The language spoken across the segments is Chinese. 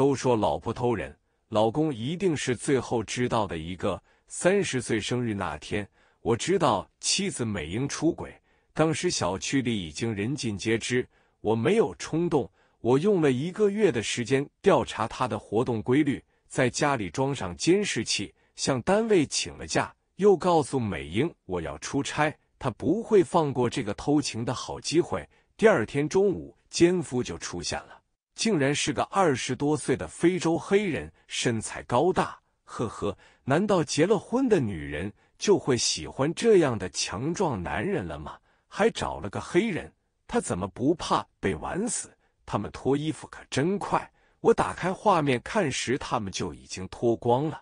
都说老婆偷人，老公一定是最后知道的一个。三十岁生日那天，我知道妻子美英出轨。当时小区里已经人尽皆知，我没有冲动，我用了一个月的时间调查她的活动规律，在家里装上监视器，向单位请了假，又告诉美英我要出差，她不会放过这个偷情的好机会。第二天中午，奸夫就出现了。竟然是个二十多岁的非洲黑人，身材高大。呵呵，难道结了婚的女人就会喜欢这样的强壮男人了吗？还找了个黑人，他怎么不怕被玩死？他们脱衣服可真快！我打开画面看时，他们就已经脱光了。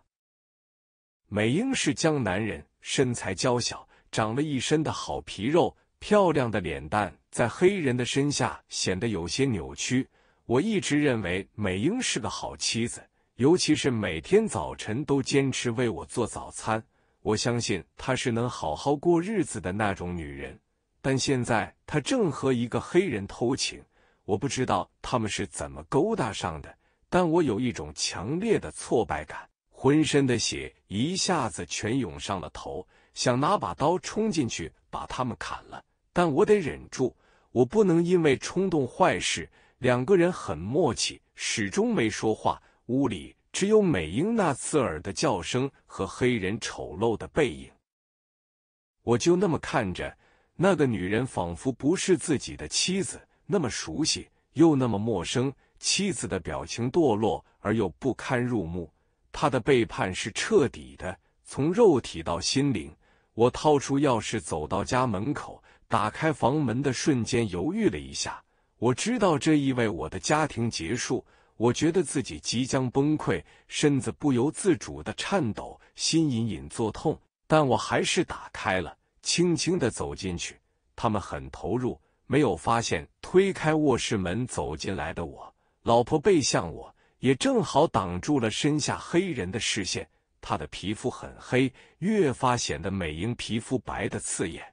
美英是江南人，身材娇小，长了一身的好皮肉，漂亮的脸蛋在黑人的身下显得有些扭曲。我一直认为美英是个好妻子，尤其是每天早晨都坚持为我做早餐。我相信她是能好好过日子的那种女人。但现在她正和一个黑人偷情，我不知道他们是怎么勾搭上的。但我有一种强烈的挫败感，浑身的血一下子全涌上了头，想拿把刀冲进去把他们砍了。但我得忍住，我不能因为冲动坏事。两个人很默契，始终没说话。屋里只有美英那刺耳的叫声和黑人丑陋的背影。我就那么看着那个女人，仿佛不是自己的妻子，那么熟悉又那么陌生。妻子的表情堕落而又不堪入目，她的背叛是彻底的，从肉体到心灵。我掏出钥匙，走到家门口，打开房门的瞬间犹豫了一下。我知道这意味着我的家庭结束，我觉得自己即将崩溃，身子不由自主的颤抖，心隐隐作痛。但我还是打开了，轻轻的走进去。他们很投入，没有发现推开卧室门走进来的我。老婆背向我，也正好挡住了身下黑人的视线。他的皮肤很黑，越发显得美英皮肤白的刺眼。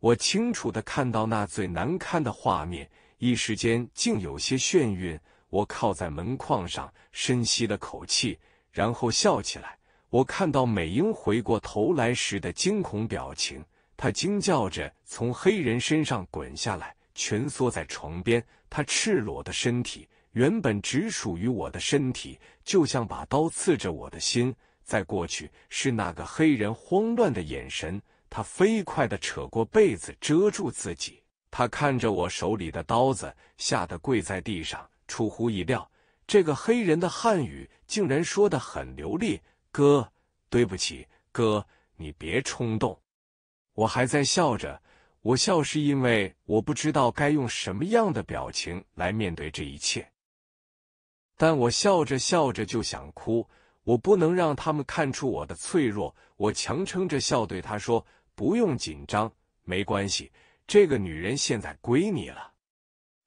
我清楚的看到那最难堪的画面，一时间竟有些眩晕。我靠在门框上，深吸了口气，然后笑起来。我看到美英回过头来时的惊恐表情，她惊叫着从黑人身上滚下来，蜷缩在床边。她赤裸的身体原本只属于我的身体，就像把刀刺着我的心。再过去是那个黑人慌乱的眼神。他飞快的扯过被子遮住自己，他看着我手里的刀子，吓得跪在地上。出乎意料，这个黑人的汉语竟然说的很流利。哥，对不起，哥，你别冲动。我还在笑着，我笑是因为我不知道该用什么样的表情来面对这一切。但我笑着笑着就想哭，我不能让他们看出我的脆弱，我强撑着笑对他说。不用紧张，没关系。这个女人现在归你了。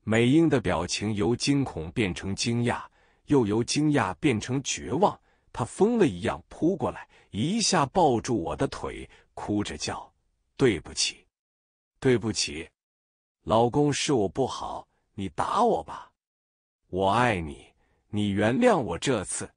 美英的表情由惊恐变成惊讶，又由惊讶变成绝望。她疯了一样扑过来，一下抱住我的腿，哭着叫：“对不起，对不起，老公，是我不好，你打我吧，我爱你，你原谅我这次。”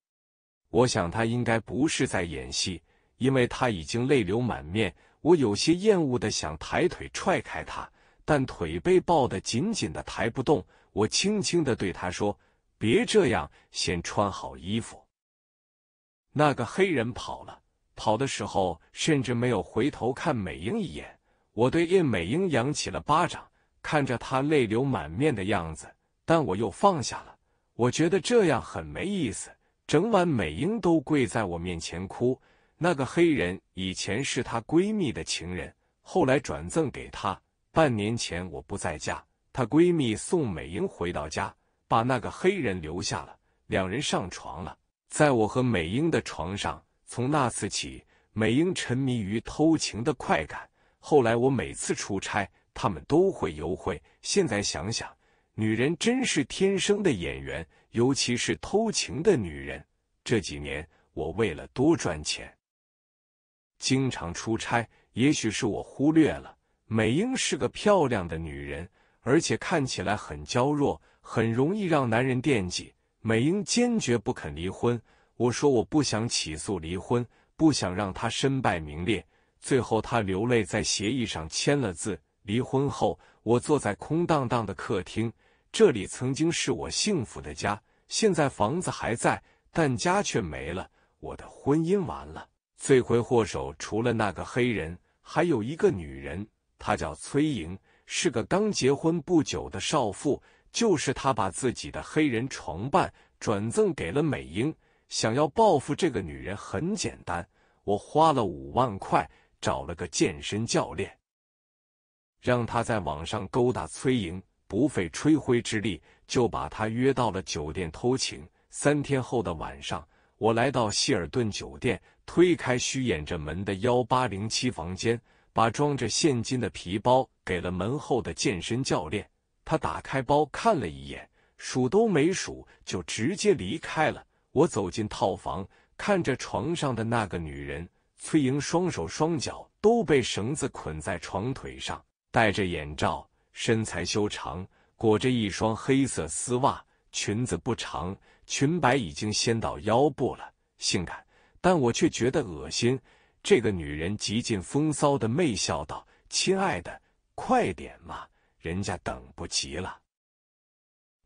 我想他应该不是在演戏，因为他已经泪流满面。我有些厌恶的想抬腿踹开他，但腿被抱得紧紧的抬不动。我轻轻的对他说：“别这样，先穿好衣服。”那个黑人跑了，跑的时候甚至没有回头看美英一眼。我对叶美英扬起了巴掌，看着她泪流满面的样子，但我又放下了。我觉得这样很没意思。整晚美英都跪在我面前哭。那个黑人以前是她闺蜜的情人，后来转赠给她。半年前我不在家，她闺蜜宋美英回到家，把那个黑人留下了，两人上床了，在我和美英的床上。从那次起，美英沉迷于偷情的快感。后来我每次出差，他们都会幽会。现在想想，女人真是天生的演员，尤其是偷情的女人。这几年我为了多赚钱。经常出差，也许是我忽略了。美英是个漂亮的女人，而且看起来很娇弱，很容易让男人惦记。美英坚决不肯离婚。我说我不想起诉离婚，不想让她身败名裂。最后她流泪在协议上签了字。离婚后，我坐在空荡荡的客厅，这里曾经是我幸福的家。现在房子还在，但家却没了。我的婚姻完了。罪魁祸首除了那个黑人，还有一个女人，她叫崔莹，是个刚结婚不久的少妇。就是她把自己的黑人床伴转赠给了美英，想要报复这个女人很简单，我花了五万块找了个健身教练，让他在网上勾搭崔莹，不费吹灰之力就把她约到了酒店偷情。三天后的晚上。我来到希尔顿酒店，推开虚掩着门的幺八零七房间，把装着现金的皮包给了门后的健身教练。他打开包看了一眼，数都没数，就直接离开了。我走进套房，看着床上的那个女人，崔莹，双手双脚都被绳子捆在床腿上，戴着眼罩，身材修长，裹着一双黑色丝袜，裙子不长。裙摆已经掀到腰部了，性感，但我却觉得恶心。这个女人极尽风骚的媚笑道：“亲爱的，快点嘛，人家等不及了。”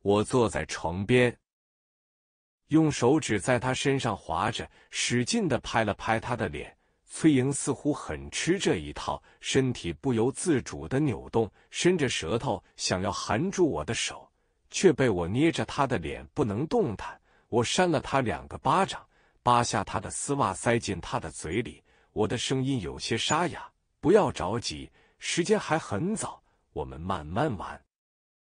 我坐在床边，用手指在她身上划着，使劲的拍了拍她的脸。崔莹似乎很吃这一套，身体不由自主的扭动，伸着舌头想要含住我的手。却被我捏着他的脸不能动弹，我扇了他两个巴掌，扒下他的丝袜塞进他的嘴里。我的声音有些沙哑，不要着急，时间还很早，我们慢慢玩。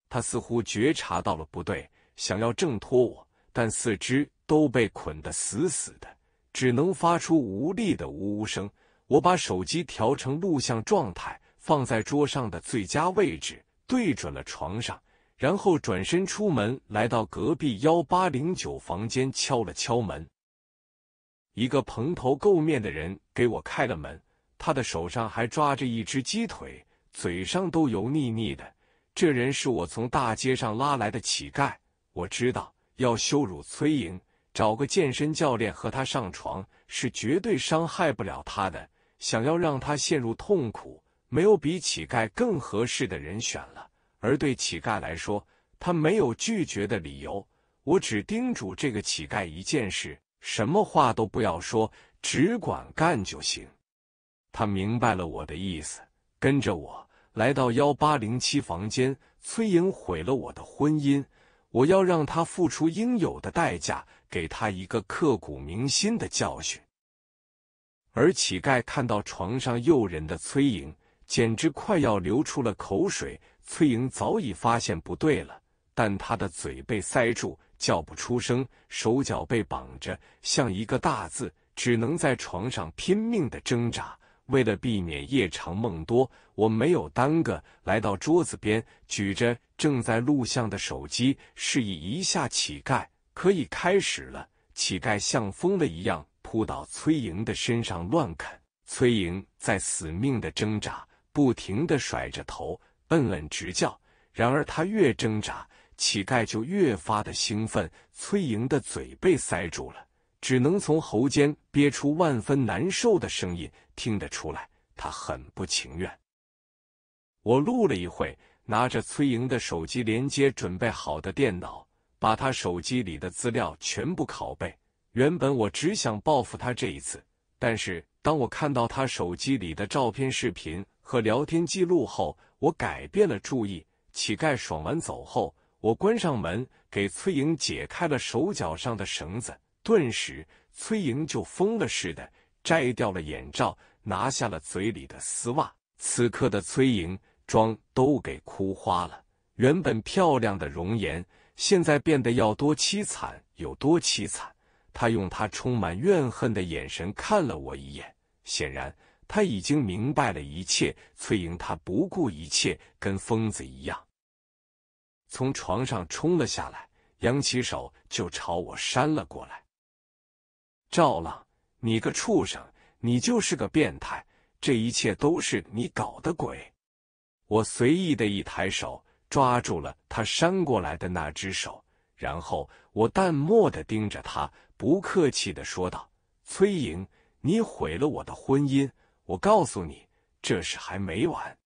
他似乎觉察到了不对，想要挣脱我，但四肢都被捆得死死的，只能发出无力的呜呜声。我把手机调成录像状态，放在桌上的最佳位置，对准了床上。然后转身出门，来到隔壁幺八零九房间，敲了敲门。一个蓬头垢面的人给我开了门，他的手上还抓着一只鸡腿，嘴上都油腻腻的。这人是我从大街上拉来的乞丐。我知道，要羞辱崔莹，找个健身教练和他上床是绝对伤害不了他的。想要让他陷入痛苦，没有比乞丐更合适的人选了。而对乞丐来说，他没有拒绝的理由。我只叮嘱这个乞丐一件事：什么话都不要说，只管干就行。他明白了我的意思，跟着我来到幺八零七房间。崔莹毁了我的婚姻，我要让他付出应有的代价，给他一个刻骨铭心的教训。而乞丐看到床上诱人的崔莹，简直快要流出了口水。崔莹早已发现不对了，但她的嘴被塞住，叫不出声；手脚被绑着，像一个大字，只能在床上拼命的挣扎。为了避免夜长梦多，我没有耽搁，来到桌子边，举着正在录像的手机，示意一下乞丐可以开始了。乞丐像疯了一样扑到崔莹的身上乱啃，崔莹在死命的挣扎，不停的甩着头。摁摁直叫，然而他越挣扎，乞丐就越发的兴奋。崔莹的嘴被塞住了，只能从喉间憋出万分难受的声音。听得出来，他很不情愿。我录了一会，拿着崔莹的手机连接准备好的电脑，把她手机里的资料全部拷贝。原本我只想报复他这一次，但是当我看到他手机里的照片、视频和聊天记录后，我改变了注意，乞丐爽完走后，我关上门，给崔莹解开了手脚上的绳子。顿时，崔莹就疯了似的，摘掉了眼罩，拿下了嘴里的丝袜。此刻的崔莹妆都给哭花了，原本漂亮的容颜，现在变得要多凄惨有多凄惨。她用她充满怨恨的眼神看了我一眼，显然。他已经明白了一切，崔莹，他不顾一切，跟疯子一样，从床上冲了下来，扬起手就朝我扇了过来。赵浪，你个畜生，你就是个变态，这一切都是你搞的鬼！我随意的一抬手，抓住了他扇过来的那只手，然后我淡漠的盯着他，不客气的说道：“崔莹，你毁了我的婚姻。”我告诉你，这事还没完。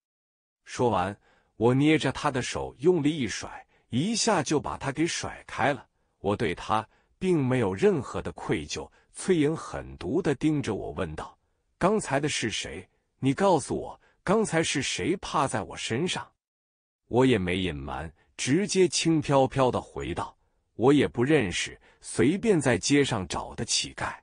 说完，我捏着他的手用力一甩，一下就把他给甩开了。我对他并没有任何的愧疚。崔莹狠毒的盯着我问道：“刚才的是谁？你告诉我，刚才是谁趴在我身上？”我也没隐瞒，直接轻飘飘的回道：“我也不认识，随便在街上找的乞丐。”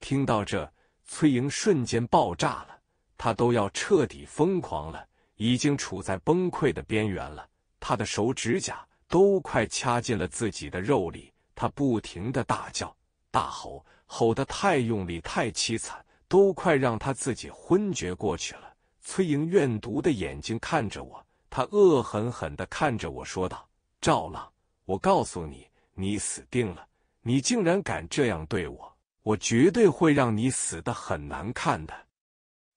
听到这。崔莹瞬间爆炸了，她都要彻底疯狂了，已经处在崩溃的边缘了。她的手指甲都快掐进了自己的肉里，她不停的大叫大吼，吼得太用力，太凄惨，都快让她自己昏厥过去了。崔莹怨毒的眼睛看着我，她恶狠狠的看着我说道：“赵浪，我告诉你，你死定了！你竟然敢这样对我！”我绝对会让你死的很难看的！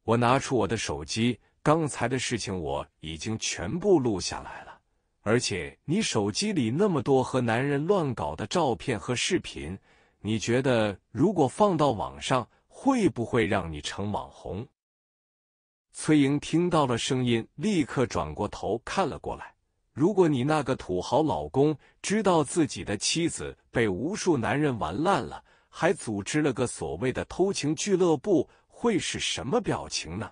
我拿出我的手机，刚才的事情我已经全部录下来了。而且你手机里那么多和男人乱搞的照片和视频，你觉得如果放到网上，会不会让你成网红？崔莹听到了声音，立刻转过头看了过来。如果你那个土豪老公知道自己的妻子被无数男人玩烂了，还组织了个所谓的偷情俱乐部，会是什么表情呢？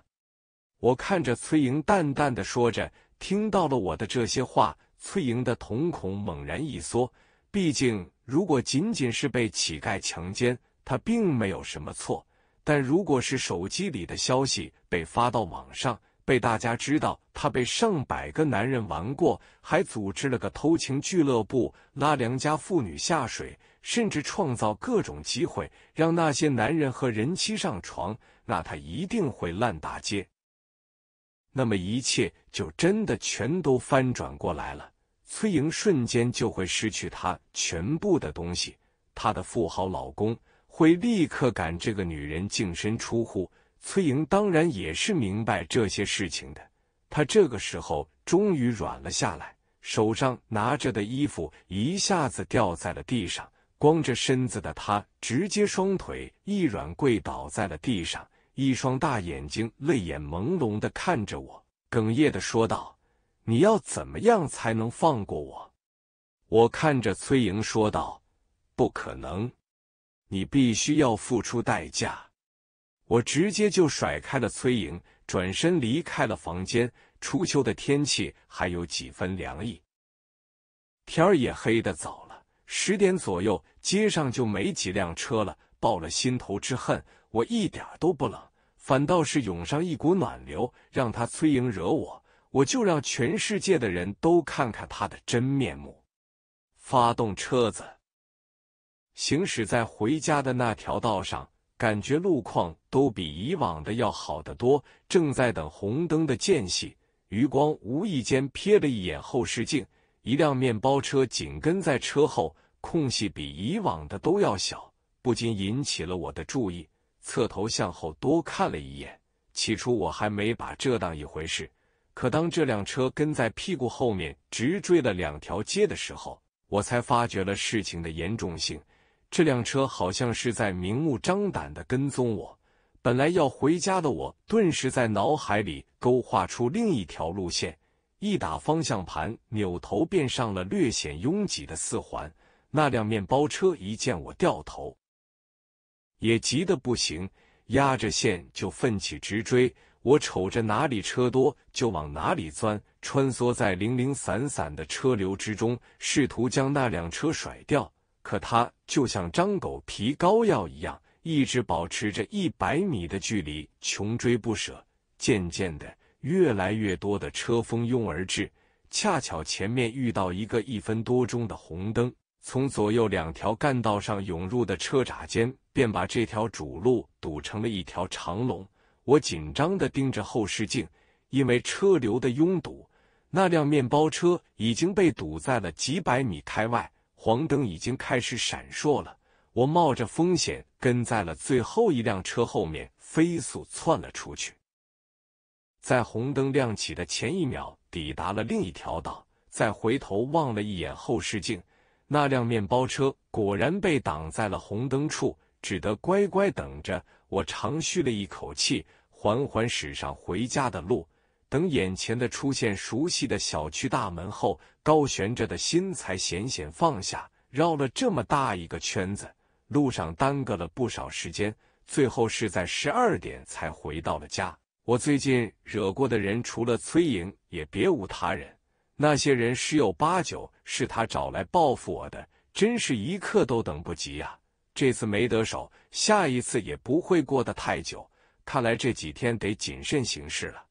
我看着崔莹，淡淡的说着。听到了我的这些话，崔莹的瞳孔猛然一缩。毕竟，如果仅仅是被乞丐强奸，她并没有什么错。但如果是手机里的消息被发到网上，被大家知道，她被上百个男人玩过，还组织了个偷情俱乐部，拉良家妇女下水，甚至创造各种机会让那些男人和人妻上床，那她一定会烂大街。那么一切就真的全都翻转过来了，崔莹瞬间就会失去她全部的东西，她的富豪老公会立刻赶这个女人净身出户。崔莹当然也是明白这些事情的，她这个时候终于软了下来，手上拿着的衣服一下子掉在了地上，光着身子的她直接双腿一软跪倒在了地上，一双大眼睛泪眼朦胧的看着我，哽咽的说道：“你要怎么样才能放过我？”我看着崔莹说道：“不可能，你必须要付出代价。”我直接就甩开了崔莹，转身离开了房间。初秋的天气还有几分凉意，天儿也黑的早了，十点左右，街上就没几辆车了。报了心头之恨，我一点都不冷，反倒是涌上一股暖流。让他崔莹惹我，我就让全世界的人都看看他的真面目。发动车子，行驶在回家的那条道上。感觉路况都比以往的要好得多。正在等红灯的间隙，余光无意间瞥了一眼后视镜，一辆面包车紧跟在车后，空隙比以往的都要小，不禁引起了我的注意。侧头向后多看了一眼，起初我还没把这当一回事，可当这辆车跟在屁股后面直追了两条街的时候，我才发觉了事情的严重性。这辆车好像是在明目张胆的跟踪我。本来要回家的我，顿时在脑海里勾画出另一条路线，一打方向盘，扭头便上了略显拥挤的四环。那辆面包车一见我掉头，也急得不行，压着线就奋起直追。我瞅着哪里车多，就往哪里钻，穿梭在零零散散的车流之中，试图将那辆车甩掉。可他就像张狗皮膏药一样，一直保持着一百米的距离，穷追不舍。渐渐的，越来越多的车蜂拥而至，恰巧前面遇到一个一分多钟的红灯，从左右两条干道上涌入的车闸间，便把这条主路堵成了一条长龙。我紧张的盯着后视镜，因为车流的拥堵，那辆面包车已经被堵在了几百米开外。黄灯已经开始闪烁了，我冒着风险跟在了最后一辆车后面，飞速窜了出去。在红灯亮起的前一秒，抵达了另一条道。再回头望了一眼后视镜，那辆面包车果然被挡在了红灯处，只得乖乖等着。我长吁了一口气，缓缓驶上回家的路。等眼前的出现熟悉的小区大门后，高悬着的心才险险放下。绕了这么大一个圈子，路上耽搁了不少时间，最后是在十二点才回到了家。我最近惹过的人除了崔莹，也别无他人。那些人十有八九是他找来报复我的，真是一刻都等不及啊！这次没得手，下一次也不会过得太久。看来这几天得谨慎行事了。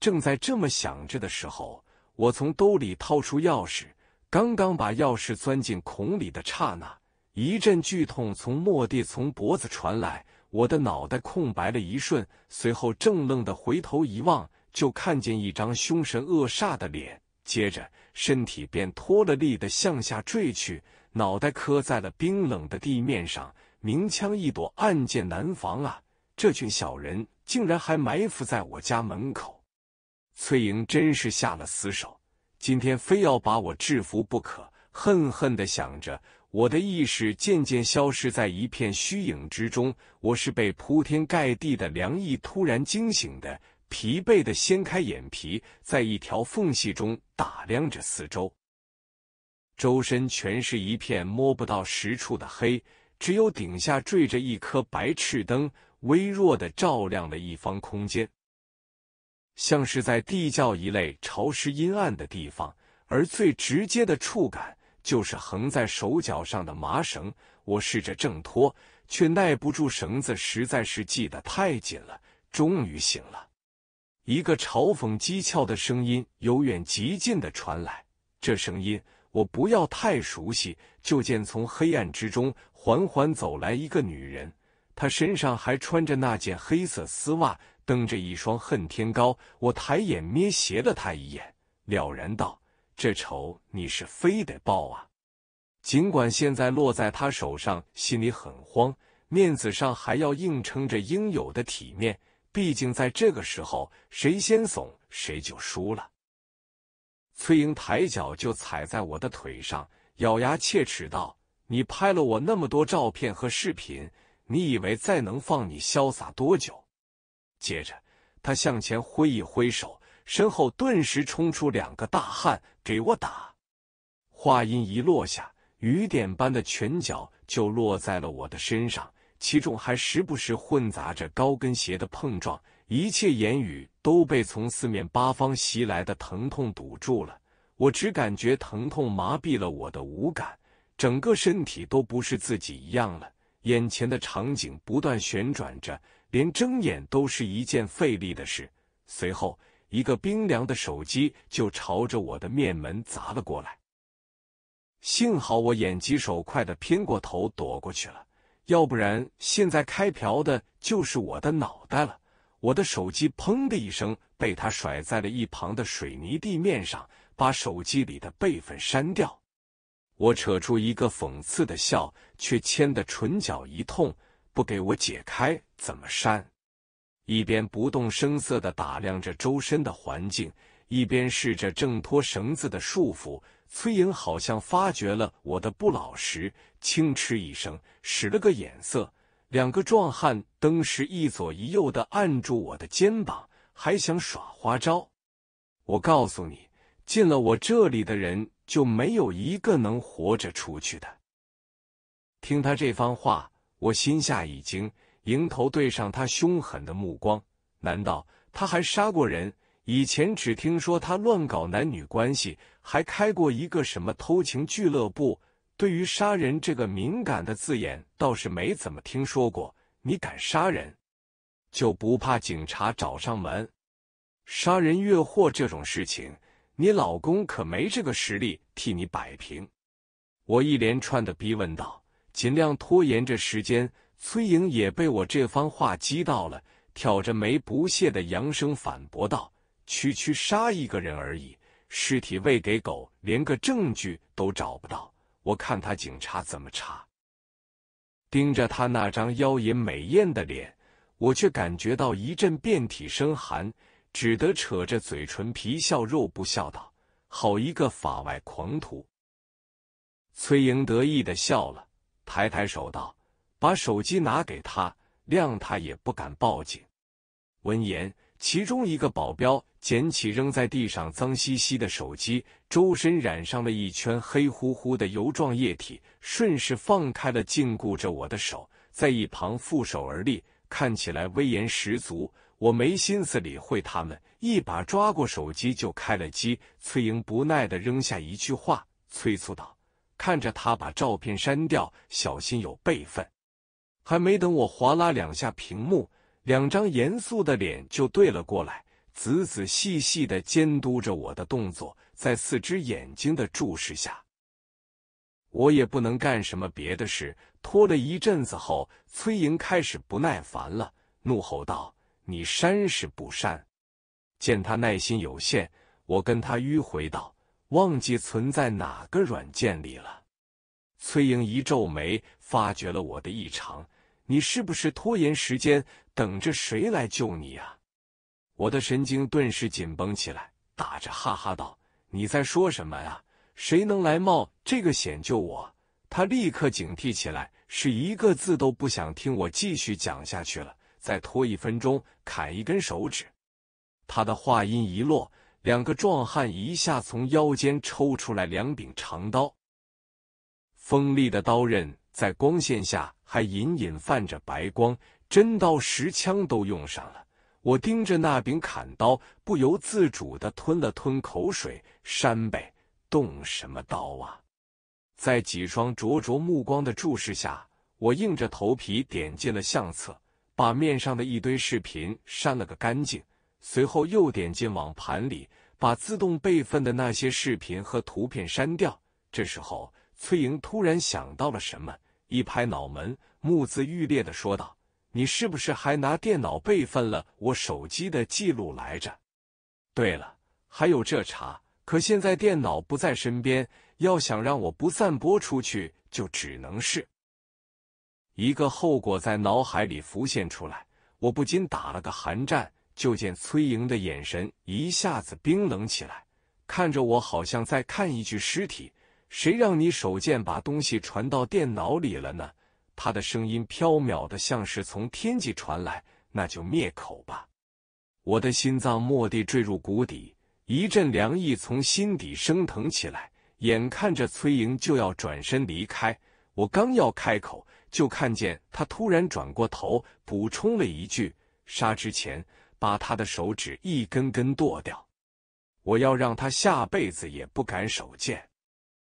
正在这么想着的时候，我从兜里掏出钥匙，刚刚把钥匙钻进孔里的刹那，一阵剧痛从末地从脖子传来，我的脑袋空白了一瞬，随后正愣的回头一望，就看见一张凶神恶煞的脸，接着身体便脱了力的向下坠去，脑袋磕在了冰冷的地面上，明枪易躲，暗箭难防啊！这群小人竟然还埋伏在我家门口。翠莹真是下了死手，今天非要把我制服不可！恨恨的想着，我的意识渐渐消失在一片虚影之中。我是被铺天盖地的凉意突然惊醒的，疲惫的掀开眼皮，在一条缝隙中打量着四周。周身全是一片摸不到实处的黑，只有顶下缀着一颗白炽灯，微弱的照亮了一方空间。像是在地窖一类潮湿阴暗的地方，而最直接的触感就是横在手脚上的麻绳。我试着挣脱，却耐不住绳子，实在是系得太紧了。终于醒了，一个嘲讽讥诮的声音由远及近的传来。这声音我不要太熟悉。就见从黑暗之中缓缓走来一个女人，她身上还穿着那件黑色丝袜。瞪着一双恨天高，我抬眼瞥斜了他一眼，了然道：“这仇你是非得报啊！”尽管现在落在他手上，心里很慌，面子上还要硬撑着应有的体面。毕竟在这个时候，谁先怂谁就输了。崔英抬脚就踩在我的腿上，咬牙切齿道：“你拍了我那么多照片和视频，你以为再能放你潇洒多久？”接着，他向前挥一挥手，身后顿时冲出两个大汉，给我打！话音一落下，雨点般的拳脚就落在了我的身上，其中还时不时混杂着高跟鞋的碰撞。一切言语都被从四面八方袭来的疼痛堵住了。我只感觉疼痛麻痹了我的五感，整个身体都不是自己一样了。眼前的场景不断旋转着。连睁眼都是一件费力的事。随后，一个冰凉的手机就朝着我的面门砸了过来。幸好我眼疾手快的偏过头躲过去了，要不然现在开瓢的就是我的脑袋了。我的手机“砰”的一声被他甩在了一旁的水泥地面上，把手机里的备份删掉。我扯出一个讽刺的笑，却牵得唇角一痛。不给我解开，怎么删？一边不动声色的打量着周身的环境，一边试着挣脱绳子的束缚。崔莹好像发觉了我的不老实，轻嗤一声，使了个眼色，两个壮汉登时一左一右的按住我的肩膀，还想耍花招。我告诉你，进了我这里的人，就没有一个能活着出去的。听他这番话。我心下一惊，迎头对上他凶狠的目光。难道他还杀过人？以前只听说他乱搞男女关系，还开过一个什么偷情俱乐部。对于杀人这个敏感的字眼，倒是没怎么听说过。你敢杀人，就不怕警察找上门？杀人越货这种事情，你老公可没这个实力替你摆平。我一连串的逼问道。尽量拖延着时间，崔莹也被我这番话激到了，挑着眉不屑的扬声反驳道：“区区杀一个人而已，尸体喂给狗，连个证据都找不到，我看他警察怎么查？”盯着他那张妖冶美艳的脸，我却感觉到一阵遍体生寒，只得扯着嘴唇皮笑肉不笑道：“好一个法外狂徒！”崔莹得意的笑了。抬抬手道：“把手机拿给他，谅他也不敢报警。”闻言，其中一个保镖捡起扔在地上脏兮兮的手机，周身染上了一圈黑乎乎的油状液体，顺势放开了禁锢着我的手，在一旁负手而立，看起来威严十足。我没心思理会他们，一把抓过手机就开了机。崔莹不耐地扔下一句话，催促道。看着他把照片删掉，小心有备份。还没等我划拉两下屏幕，两张严肃的脸就对了过来，仔仔细细的监督着我的动作。在四只眼睛的注视下，我也不能干什么别的事。拖了一阵子后，崔莹开始不耐烦了，怒吼道：“你删是不删？”见他耐心有限，我跟他迂回道。忘记存在哪个软件里了？崔莹一皱眉，发觉了我的异常。你是不是拖延时间，等着谁来救你啊？我的神经顿时紧绷起来，打着哈哈道：“你在说什么呀？谁能来冒这个险救我？”他立刻警惕起来，是一个字都不想听我继续讲下去了。再拖一分钟，砍一根手指。他的话音一落。两个壮汉一下从腰间抽出来两柄长刀，锋利的刀刃在光线下还隐隐泛着白光，真刀实枪都用上了。我盯着那柄砍刀，不由自主的吞了吞口水。山北，动什么刀啊？在几双灼灼目光的注视下，我硬着头皮点进了相册，把面上的一堆视频删了个干净。随后又点进网盘里，把自动备份的那些视频和图片删掉。这时候，崔莹突然想到了什么，一拍脑门，目眦欲裂的说道：“你是不是还拿电脑备份了我手机的记录来着？对了，还有这茬。可现在电脑不在身边，要想让我不散播出去，就只能是一个后果在脑海里浮现出来，我不禁打了个寒战。”就见崔莹的眼神一下子冰冷起来，看着我，好像在看一具尸体。谁让你手贱把东西传到电脑里了呢？她的声音飘渺的，像是从天际传来。那就灭口吧。我的心脏蓦地坠入谷底，一阵凉意从心底升腾起来。眼看着崔莹就要转身离开，我刚要开口，就看见她突然转过头，补充了一句：“杀之前。”把他的手指一根根剁掉，我要让他下辈子也不敢手贱。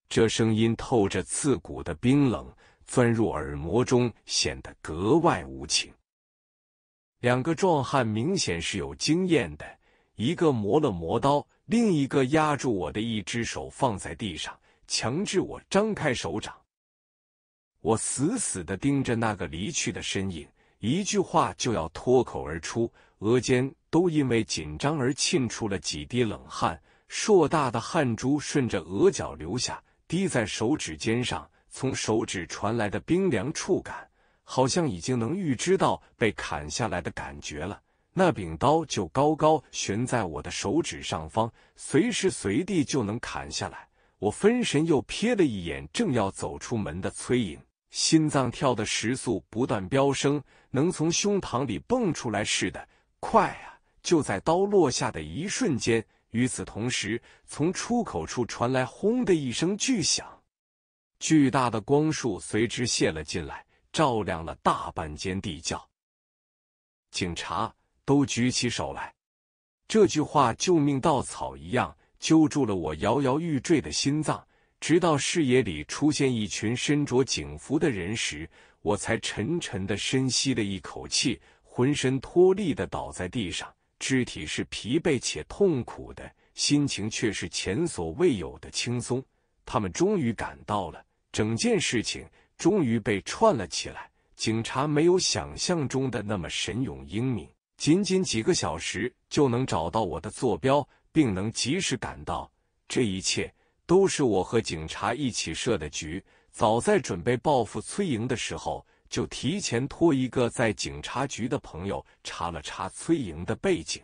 这声音透着刺骨的冰冷，钻入耳膜中，显得格外无情。两个壮汉明显是有经验的，一个磨了磨刀，另一个压住我的一只手放在地上，强制我张开手掌。我死死的盯着那个离去的身影。一句话就要脱口而出，额间都因为紧张而沁出了几滴冷汗，硕大的汗珠顺着额角流下，滴在手指尖上。从手指传来的冰凉触感，好像已经能预知到被砍下来的感觉了。那柄刀就高高悬在我的手指上方，随时随地就能砍下来。我分神又瞥了一眼正要走出门的崔颖。心脏跳的时速不断飙升，能从胸膛里蹦出来似的，快啊！就在刀落下的一瞬间，与此同时，从出口处传来“轰”的一声巨响，巨大的光束随之泄了进来，照亮了大半间地窖。警察都举起手来，这句话救命稻草一样，揪住了我摇摇欲坠的心脏。直到视野里出现一群身着警服的人时，我才沉沉的深吸了一口气，浑身脱力的倒在地上，肢体是疲惫且痛苦的，心情却是前所未有的轻松。他们终于赶到了，整件事情终于被串了起来。警察没有想象中的那么神勇英明，仅仅几个小时就能找到我的坐标，并能及时赶到。这一切。都是我和警察一起设的局。早在准备报复崔莹的时候，就提前托一个在警察局的朋友查了查崔莹的背景。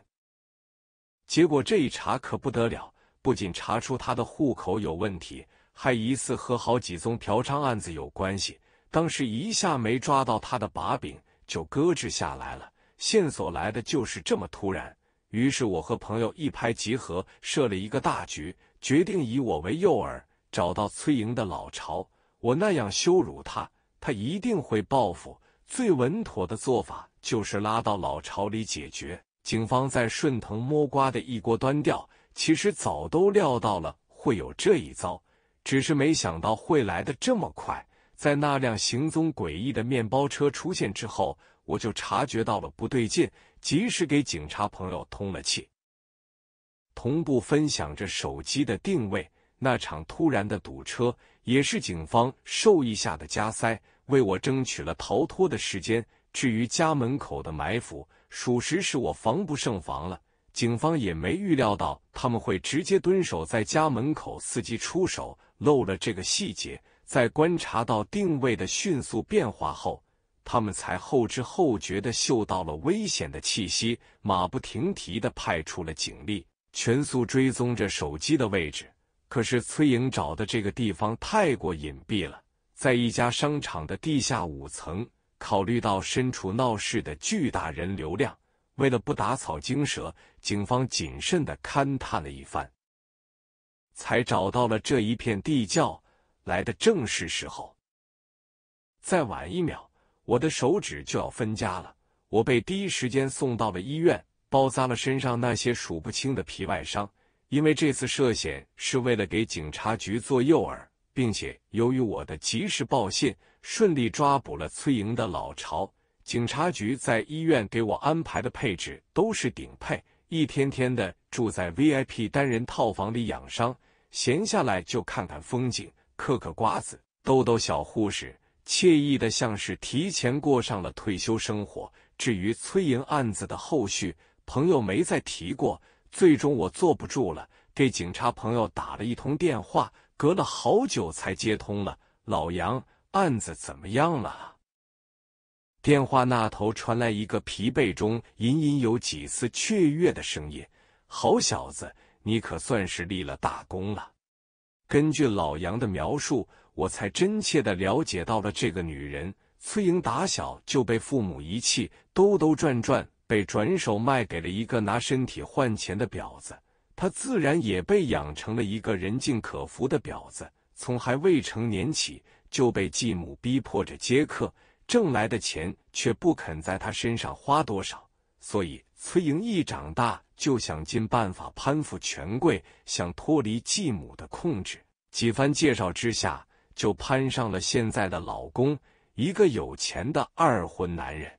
结果这一查可不得了，不仅查出他的户口有问题，还疑似和好几宗嫖娼案子有关系。当时一下没抓到他的把柄，就搁置下来了。线索来的就是这么突然，于是我和朋友一拍即合，设了一个大局。决定以我为诱饵，找到崔莹的老巢。我那样羞辱他，他一定会报复。最稳妥的做法就是拉到老巢里解决。警方在顺藤摸瓜的一锅端掉，其实早都料到了会有这一遭，只是没想到会来的这么快。在那辆行踪诡异的面包车出现之后，我就察觉到了不对劲，及时给警察朋友通了气。同步分享着手机的定位，那场突然的堵车也是警方授意下的加塞，为我争取了逃脱的时间。至于家门口的埋伏，属实是我防不胜防了。警方也没预料到他们会直接蹲守在家门口伺机出手，漏了这个细节。在观察到定位的迅速变化后，他们才后知后觉的嗅到了危险的气息，马不停蹄的派出了警力。全速追踪着手机的位置，可是崔颖找的这个地方太过隐蔽了，在一家商场的地下五层。考虑到身处闹市的巨大人流量，为了不打草惊蛇，警方谨慎的勘探了一番，才找到了这一片地窖。来的正是时候，再晚一秒，我的手指就要分家了。我被第一时间送到了医院。包扎了身上那些数不清的皮外伤，因为这次涉险是为了给警察局做诱饵，并且由于我的及时报信，顺利抓捕了崔莹的老巢。警察局在医院给我安排的配置都是顶配，一天天的住在 VIP 单人套房里养伤，闲下来就看看风景，嗑嗑瓜子，逗逗小护士，惬意的像是提前过上了退休生活。至于崔莹案子的后续，朋友没再提过。最终我坐不住了，给警察朋友打了一通电话，隔了好久才接通了。老杨，案子怎么样了？电话那头传来一个疲惫中隐隐有几丝雀跃的声音：“好小子，你可算是立了大功了。”根据老杨的描述，我才真切的了解到了这个女人崔莹打小就被父母遗弃，兜兜转转。被转手卖给了一个拿身体换钱的婊子，她自然也被养成了一个人尽可夫的婊子。从还未成年起，就被继母逼迫着接客，挣来的钱却不肯在她身上花多少。所以崔莹一长大就想尽办法攀附权贵，想脱离继母的控制。几番介绍之下，就攀上了现在的老公，一个有钱的二婚男人。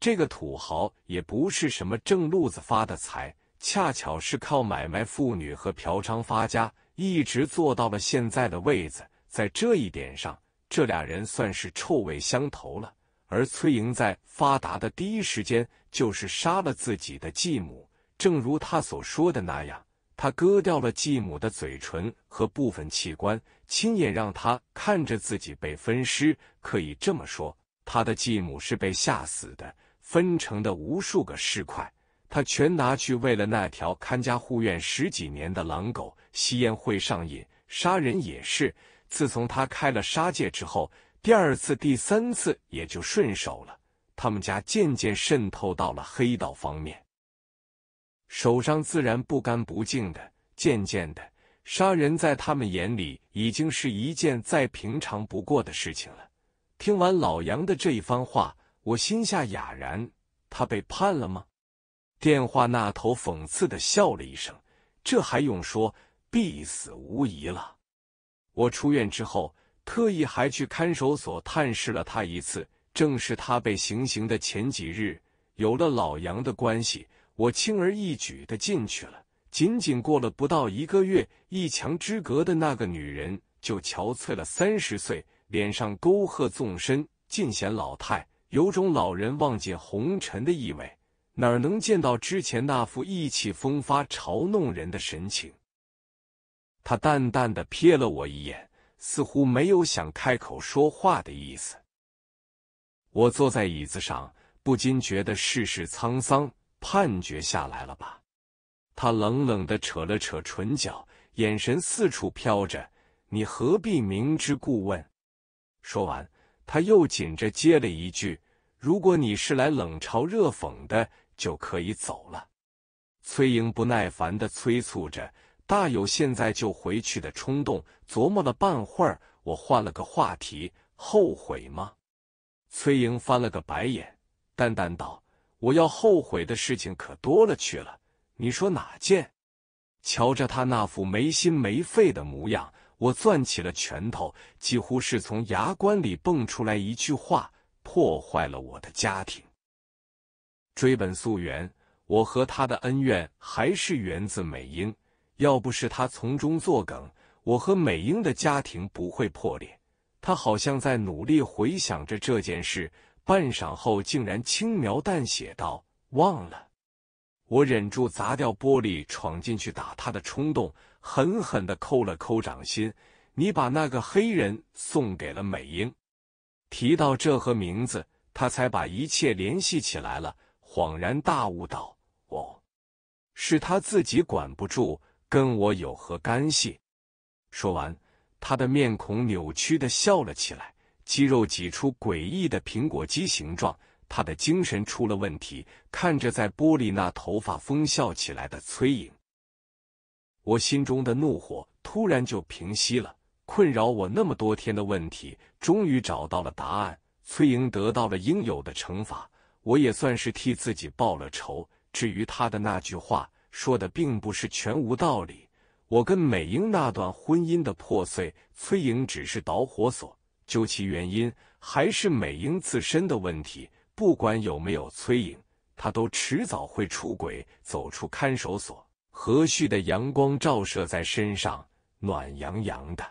这个土豪也不是什么正路子发的财，恰巧是靠买卖妇女和嫖娼发家，一直做到了现在的位子。在这一点上，这俩人算是臭味相投了。而崔莹在发达的第一时间就是杀了自己的继母，正如他所说的那样，他割掉了继母的嘴唇和部分器官，亲眼让她看着自己被分尸。可以这么说，他的继母是被吓死的。分成的无数个尸块，他全拿去喂了那条看家护院十几年的狼狗。吸烟会上瘾，杀人也是。自从他开了杀戒之后，第二次、第三次也就顺手了。他们家渐渐渗透到了黑道方面，手上自然不干不净的。渐渐的，杀人在他们眼里已经是一件再平常不过的事情了。听完老杨的这一番话。我心下哑然，他被判了吗？电话那头讽刺的笑了一声：“这还用说，必死无疑了。”我出院之后，特意还去看守所探视了他一次，正是他被行刑的前几日。有了老杨的关系，我轻而易举的进去了。仅仅过了不到一个月，一墙之隔的那个女人就憔悴了三十岁，脸上沟壑纵深，尽显老态。有种老人望见红尘的意味，哪能见到之前那副意气风发、嘲弄人的神情？他淡淡的瞥了我一眼，似乎没有想开口说话的意思。我坐在椅子上，不禁觉得世事沧桑，判决下来了吧？他冷冷的扯了扯唇角，眼神四处飘着：“你何必明知故问？”说完。他又紧着接了一句：“如果你是来冷嘲热讽的，就可以走了。”崔莹不耐烦的催促着，大有现在就回去的冲动。琢磨了半会儿，我换了个话题：“后悔吗？”崔莹翻了个白眼，淡淡道：“我要后悔的事情可多了去了，你说哪件？”瞧着他那副没心没肺的模样。我攥起了拳头，几乎是从牙关里蹦出来一句话：“破坏了我的家庭。”追本溯源，我和他的恩怨还是源自美英。要不是他从中作梗，我和美英的家庭不会破裂。他好像在努力回想着这件事，半晌后竟然轻描淡写道：“忘了。”我忍住砸掉玻璃、闯进去打他的冲动。狠狠的抠了抠掌心，你把那个黑人送给了美英。提到这和名字，他才把一切联系起来了，恍然大悟道：“哦，是他自己管不住，跟我有何干系？”说完，他的面孔扭曲的笑了起来，肌肉挤出诡异的苹果肌形状。他的精神出了问题，看着在玻璃那头发疯笑起来的崔颖。我心中的怒火突然就平息了，困扰我那么多天的问题终于找到了答案。崔莹得到了应有的惩罚，我也算是替自己报了仇。至于她的那句话，说的并不是全无道理。我跟美英那段婚姻的破碎，崔莹只是导火索。究其原因，还是美英自身的问题。不管有没有崔莹，她都迟早会出轨，走出看守所。和煦的阳光照射在身上，暖洋洋的。